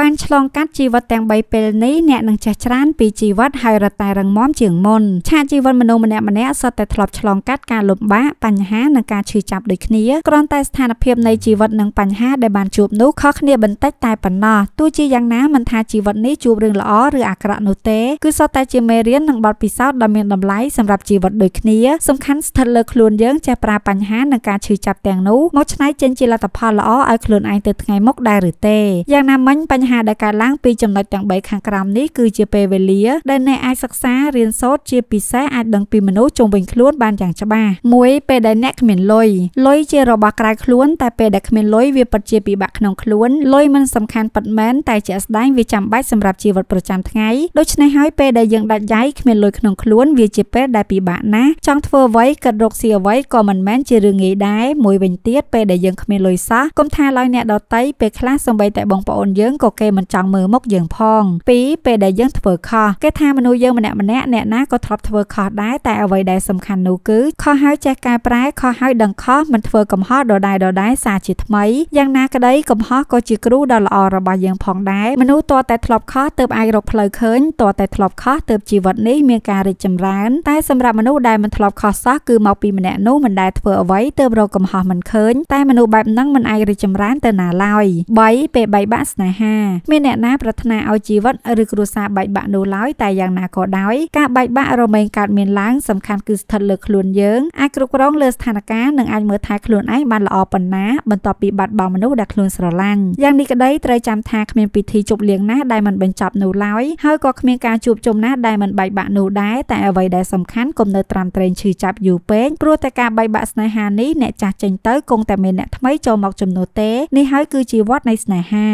បានឆ្លងកាត់ជីវិតទាំង3ពេលនេះអ្នកនឹងចេះច្រើនពីជីវិតហើយរត់តែរឹងមាំជាងមុនឆាកជីវិតមនុស្សម្នាក់ម្នាក់សុទ្ធតែធ្លាប់ឆ្លងកាត់ការលំបាកបញ្ហានិងការឈឺចាប់ដូចគ្នាគ្រាន់តែស្ថានភាពនៃជីវិតនិងបញ្ហាដែលបានជួបនោះខុសគ្នាបន្តិចតែប៉ុណ្ណោះទោះជាយ៉ាងណាមិនថាជីវិតនេះជួបរឿងល្អឬអាក្រក់នោះទេគឺសុទ្ធតែជាមេរៀននិងបទពិសោធន៍ដ៏មានតម្លៃសម្រាប់ជីវិតដូចគ្នាសំខាន់ស្ថិតលើខ្លួនយើងចេះប្រើបញ្ហានិងការឈឺចាប់ទាំងនោះមកច្នៃចេញជាលទ្ធផលល្អឲ្យខ្លួនឯងទៅថ្ងៃមុខដែរឬទេយ៉ាងណាមិញបញ្បញ្ហាដែលកើតឡើងពីចំណុចទាំង3ខាងក្រោមនេះគឺជាពេលវេលាដែលអ្នកអាចសិក្សារៀនសូត្រជាពិសេសអាចដឹងពីមនុស្សជុំវិញខ្លួនបានយ៉ាងច្បាស់1ពេលដែលអ្នកគ្មានលុយលុយជារបស់ក្រៅខ្លួនតែពេលដែលគ្មានលុយវាពិតជាពិបាកក្នុងខ្លួនលុយមិនសំខាន់ពិតមែនតែជាក់ស្ដែងវាចាំបាច់សម្រាប់ជីវិតប្រចាំថ្ងៃដូច្នេះហើយពេលដែលយើងដាច់ដៃគ្មានលុយក្នុងខ្លួន វាជាពេលដែលពិបាកណាស់ចង់ធ្វើអ្វីគិតរកស៊ីអ្វីក៏មិនមែនជារឿងងាយដែរមួយវិញទៀតពេលដែលយើងគ្មានលុយសោះគុំថាឡើយអ្នកដតីពេលខ្លះសំបីតែបងប្អូនយើងក៏គេមិនចង់មើលមុខយើងផង2ពេលដែលយើងធ្វើខុសគេថាមនុស្សយើងម្នាក់ម្នាក់អ្នកណាក៏ធ្លាប់ធ្វើខុសដែរតែអ្វីដែលសំខាន់នោះគឺខុសហើយចេះកែប្រែខុសហើយដឹងខុសមិនធ្វើកំហុសដដែលដដែលសារជាថ្មីយ៉ាងណាក្តីកំហុសក៏ជាគ្រូដ៏ល្អរបស់យើងផងដែរមនុស្សតរតែធ្លាប់ខុសទើបអាចរកផ្លូវឃើញតរតែធ្លាប់ខុសទើបជីវិតនេះមានការរីកចម្រើនតែសម្រាប់មនុស្សដែលមិនធ្លាប់ខុសសោះគឺមកពីម្នាក់នោះមិនដែលធ្វើអ្វីទើបរកកំហុសមិនឃើញតែមនុស្សបែបហ្នឹងមិនអាចរីកចម្រើនទៅណាឡើយ3ពេលបែកបាក់ស្នេហាមានអ្នកណាប្រាថ្នាឲ្យជីវិតឬគ្រួសារបែកបាក់នោះឡើយតែយ៉ាងណាក៏ដោយការបែកបាក់រមែងកើតមានឡើងសំខាន់គឺស្ថិតលើខ្លួនយើងអាចគ្រប់គ្រងលើស្ថានភាពនិងអាចមើលថែខ្លួនឯងបានល្អប៉ុណ្ណា បន្ទាប់ពីបាត់បង់មនុស្សដែលខ្លួនស្រឡាញ់យ៉ាងនេះក្តីត្រូវចាំថាគ្មានពិធីជប់លៀងណាដែលមិនបញ្ចប់នោះឡើយហើយក៏គ្មានការជួបជុំណាដែលមិនបែកបាក់នោះដែរតែអ្វីដែលសំខាន់គុំនៅត្រាំត្រែងឈឺចាប់យូរពេកព្រោះតែការបែកបាក់ស្នេហានេះអ្នកចាស់ចេញទៅគង់តែមាន អ្នកថ្មីចូលមកជំនួសទេនេះហើយគឺជីវិតនៃស្នេហា